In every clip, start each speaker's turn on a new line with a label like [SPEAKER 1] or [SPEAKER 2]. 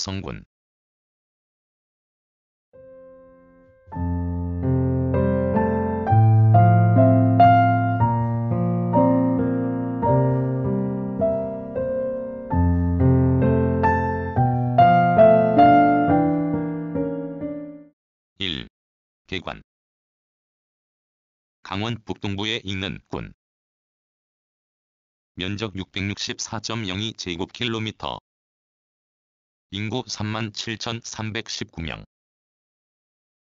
[SPEAKER 1] 조성군 1. 개관 강원 북동부에 있는 군 면적 664.02제곱킬로미터 인구 37,319명.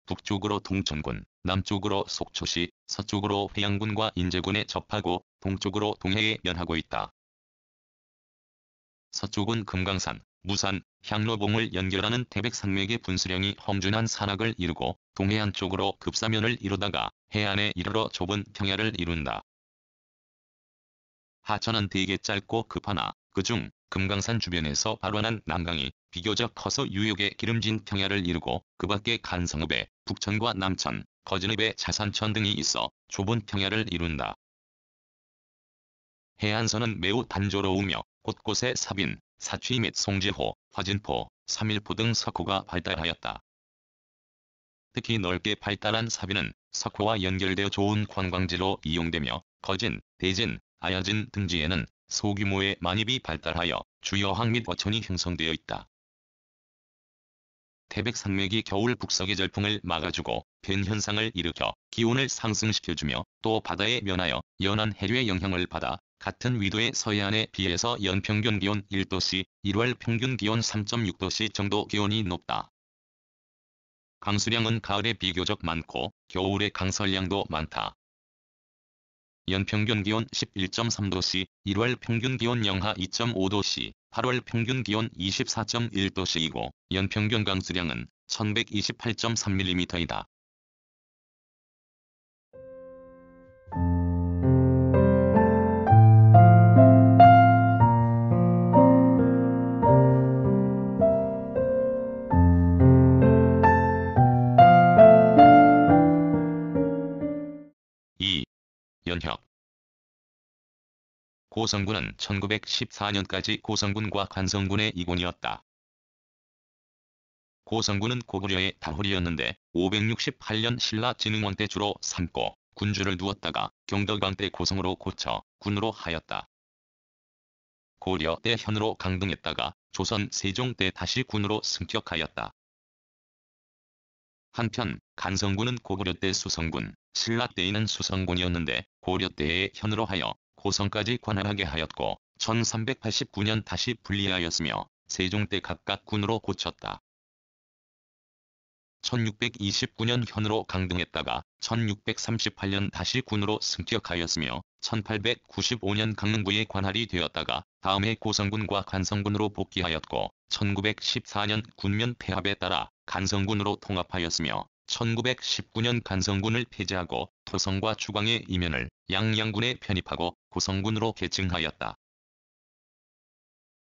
[SPEAKER 1] 북쪽으로 동천군, 남쪽으로 속초시, 서쪽으로 회양군과 인제군에 접하고 동쪽으로 동해에 면하고 있다. 서쪽은 금강산, 무산, 향로봉을 연결하는 태백산맥의 분수령이 험준한 산악을 이루고 동해안 쪽으로 급사면을 이루다가 해안에 이르러 좁은 평야를 이룬다. 하천은 되게 짧고 급하나 그중 금강산 주변에서 발원한 남강이 비교적 커서 유역의 기름진 평야를 이루고 그 밖에 간성읍에 북천과 남천, 거진읍에 자산천 등이 있어 좁은 평야를 이룬다. 해안선은 매우 단조로우며 곳곳에 사빈, 사취 및송재호 화진포, 삼일포 등 석호가 발달하였다. 특히 넓게 발달한 사빈은 석호와 연결되어 좋은 관광지로 이용되며 거진, 대진, 아야진 등지에는 소규모의 만입이 발달하여 주여항 및 어촌이 형성되어 있다. 태백산맥이 겨울 북서계 절풍을 막아주고 변 현상을 일으켜 기온을 상승시켜주며 또 바다에 면하여 연안 해류의 영향을 받아 같은 위도의 서해안에 비해서 연평균 기온 1도씨, 1월 평균 기온 3.6도씨 정도 기온이 높다. 강수량은 가을에 비교적 많고 겨울에 강설량도 많다. 연평균 기온 11.3도씨, 1월 평균 기온 영하 2.5도씨, 8월 평균 기온 24.1도씨이고 연평균 강수량은 1128.3mm이다. 고성군은 1914년까지 고성군과 관성군의 이군이었다 고성군은 고구려의 다홀리였는데 568년 신라진흥원 때 주로 삼고 군주를 두었다가 경덕왕 때 고성으로 고쳐 군으로 하였다. 고려 때 현으로 강등했다가 조선 세종 때 다시 군으로 승격하였다. 한편 간성군은 고구려 때 수성군, 신라 때에는 수성군이었는데 고려 때에 현으로 하여 고성까지 관할하게 하였고 1389년 다시 분리하였으며 세종 때 각각 군으로 고쳤다. 1629년 현으로 강등했다가 1638년 다시 군으로 승격하였으며 1895년 강릉부의 관할이 되었다가 다음해 고성군과 간성군으로 복귀하였고 1914년 군면 폐합에 따라 간성군으로 통합하였으며 1919년 간성군을 폐지하고 토성과 주광의 이면을 양양군에 편입하고 고성군으로 계층하였다.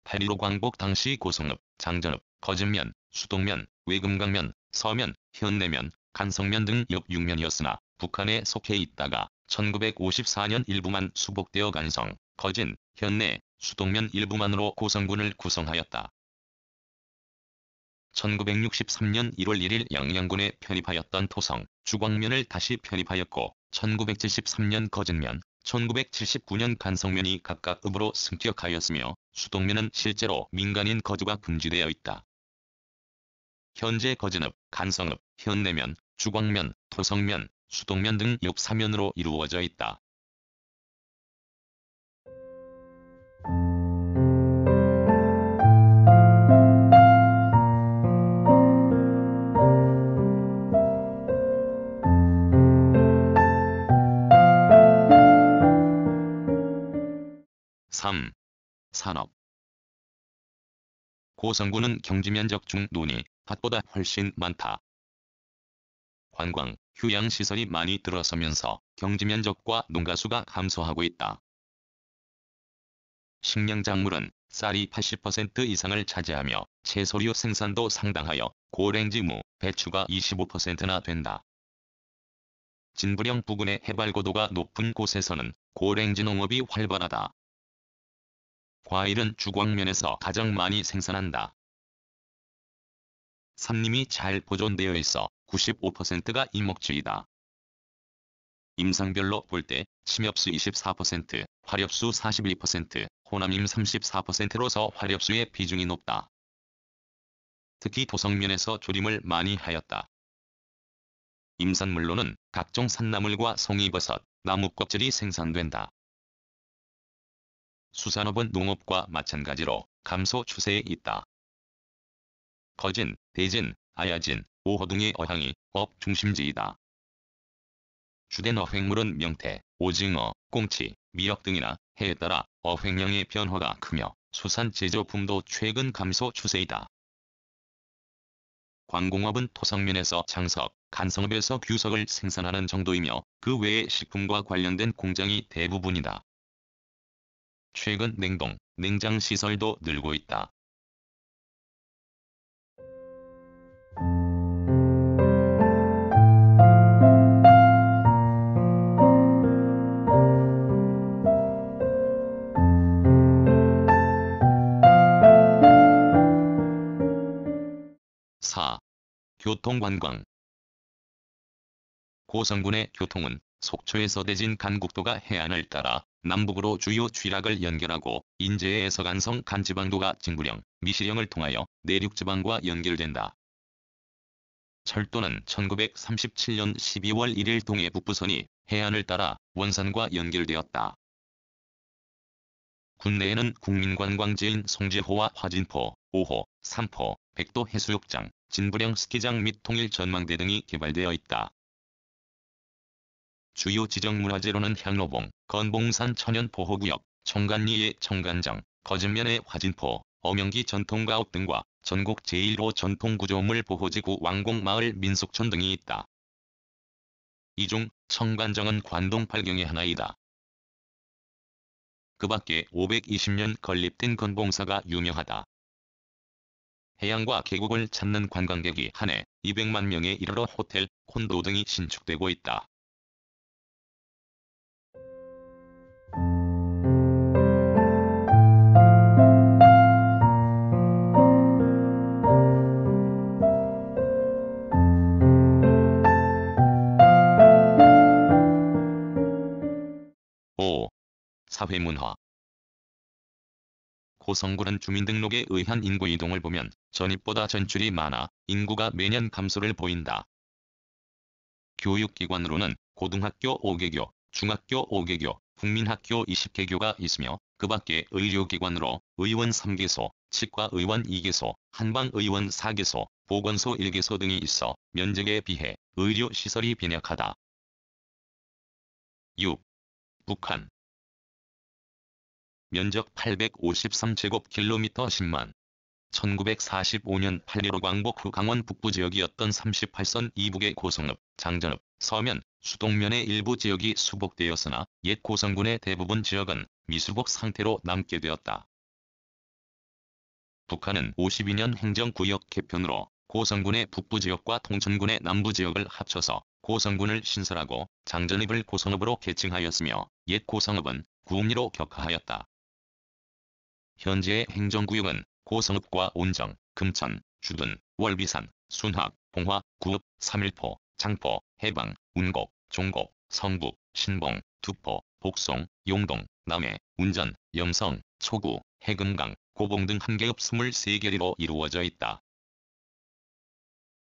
[SPEAKER 1] 8.15 광복 당시 고성읍, 장전읍, 거진면, 수동면, 외금강면, 서면, 현내면, 간성면 등 옆 6면이었으나 북한에 속해 있다가 1954년 일부만 수복되어 간성, 거진, 현내, 수동면 일부만으로 고성군을 구성하였다. 1963년 1월 1일 양양군에 편입하였던 토성, 주광면을 다시 편입하였고 1973년 거진면, 1979년 간성면이 각각 읍으로 승격하였으며 수동면은 실제로 민간인 거주가 금지되어 있다. 현재 거진읍, 간성읍, 현내면, 주광면, 토성면, 수동면 등 6사면으로 이루어져 있다. 3. 산업 고성군은 경지면적 중눈이 밭보다 훨씬 많다. 관광, 휴양시설이 많이 들어서면서 경지면적과 농가수가 감소하고 있다. 식량작물은 쌀이 80% 이상을 차지하며 채소류 생산도 상당하여 고랭지무, 배추가 25%나 된다. 진부령 부근의 해발고도가 높은 곳에서는 고랭지 농업이 활발하다. 과일은 주광면에서 가장 많이 생산한다. 산림이 잘 보존되어 있어 95%가 이목주이다 임상별로 볼 때 침엽수 24%, 화렵수 42%, 호남임 34%로서 화렵수의 비중이 높다. 특히 도성면에서 조림을 많이 하였다. 임산물로는 각종 산나물과 송이버섯, 나무껍질이 생산된다. 수산업은 농업과 마찬가지로 감소 추세에 있다. 거진, 대진, 아야진, 오호 등의 어항이 업 중심지이다. 주된 어획물은 명태, 오징어, 꽁치, 미역 등이나 해에 따라 어획량의 변화가 크며 수산 제조품도 최근 감소 추세이다. 관공업은 토성면에서 장석, 간성업에서 규석을 생산하는 정도이며 그 외에 식품과 관련된 공장이 대부분이다. 최근 냉동, 냉장 시설도 늘고 있다. 4. 교통관광 고성군의 교통은 속초에서 대진 간국도가 해안을 따라 남북으로 주요 쥐락을 연결하고 인제에서 간성 간지방도가 진구령, 미시령을 통하여 내륙지방과 연결된다. 철도는 1937년 12월 1일 동해 북부선이 해안을 따라 원산과 연결되었다. 군내에는 국민관광지인 송지호와 화진포, 5호, 3포, 백도 해수욕장, 진부령 스키장 및 통일 전망대 등이 개발되어 있다. 주요 지정문화재로는 향로봉, 건봉산 천연보호구역, 청간리의 청간장, 거진면의 화진포, 어명기 전통가옥 등과 전국 제1호 전통구조물 보호지구 왕곡마을 민속촌 등이 있다. 이 중 청간정은 관동 8경의 하나이다. 그 밖에 520년 건립된 건봉사가 유명하다. 해양과 계곡을 찾는 관광객이 한해 200만 명에 이르러 호텔, 콘도 등이 신축되고 있다. 사회문화 고성군은 주민등록에 의한 인구 이동을 보면 전입보다 전출이 많아 인구가 매년 감소를 보인다. 교육기관으로는 고등학교 5개교, 중학교 5개교, 국민학교 20개교가 있으며 그 밖에 의료기관으로 의원 3개소, 치과의원 2개소, 한방의원 4개소, 보건소 1개소 등이 있어 면적에 비해 의료시설이 빈약하다. 6. 북한 면적 853제곱킬로미터 10만 1945년 8.15 광복 후 강원 북부 지역이었던 38선 이북의 고성읍, 장전읍, 서면, 수동면의 일부 지역이 수복되었으나 옛 고성군의 대부분 지역은 미수복 상태로 남게 되었다. 북한은 52년 행정구역 개편으로 고성군의 북부 지역과 동천군의 남부 지역을 합쳐서 고성군을 신설하고 장전읍을 고성읍으로 개칭하였으며 옛 고성읍은 구음리로 격하하였다. 현재의 행정구역은 고성읍과 온정, 금천, 주둔, 월비산, 순학, 봉화, 구읍, 삼일포, 장포, 해방, 운곡, 종곡, 성북, 신봉, 두포, 복송, 용동, 남해, 운전, 염성, 초구, 해금강, 고봉 등 한개읍 23개리로 이루어져 있다.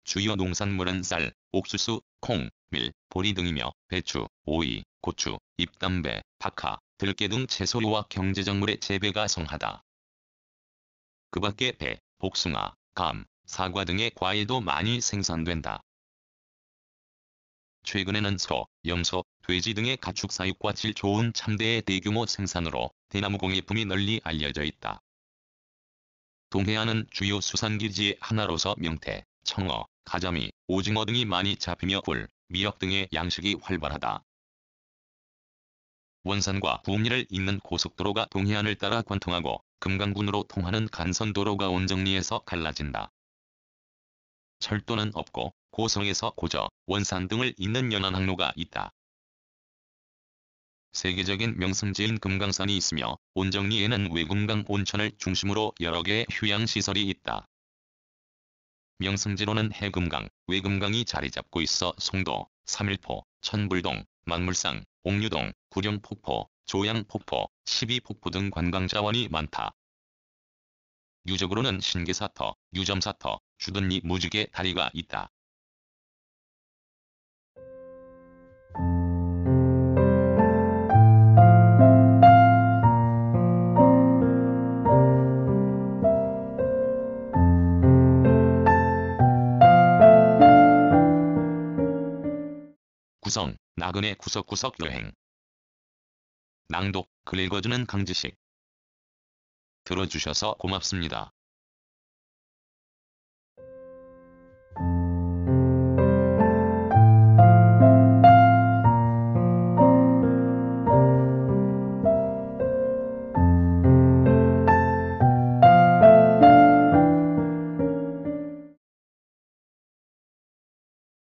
[SPEAKER 1] 주요 농산물은 쌀, 옥수수, 콩, 밀, 보리 등이며 배추, 오이, 고추, 잎담배, 박하, 들깨 등 채소류와 경제작물의 재배가 성하다. 그 밖에 배, 복숭아, 감, 사과 등의 과일도 많이 생산된다. 최근에는 소, 염소, 돼지 등의 가축 사육과 질 좋은 참대의 대규모 생산으로 대나무 공예품이 널리 알려져 있다. 동해안은 주요 수산기지의 하나로서 명태, 청어, 가자미, 오징어 등이 많이 잡히며 굴, 미역 등의 양식이 활발하다. 원산과 구리를 잇는 고속도로가 동해안을 따라 관통하고 금강군으로 통하는 간선도로가 온정리에서 갈라진다. 철도는 없고 고성에서 고저, 원산 등을 잇는 연안항로가 있다. 세계적인 명승지인 금강산이 있으며 온정리에는 외금강 온천을 중심으로 여러 개의 휴양시설이 있다. 명승지로는 해금강, 외금강이 자리 잡고 있어 송도, 삼일포, 천불동, 만물상, 옥류동, 구룡폭포, 조양폭포, 십이폭포 등 관광자원이 많다. 유적으로는 신계사터, 유점사터, 주둔리 무지개 다리가 있다. 구성, 나그네 구석구석 여행. 낭독, 글 읽어주는 강지식. 들어주셔서 고맙습니다.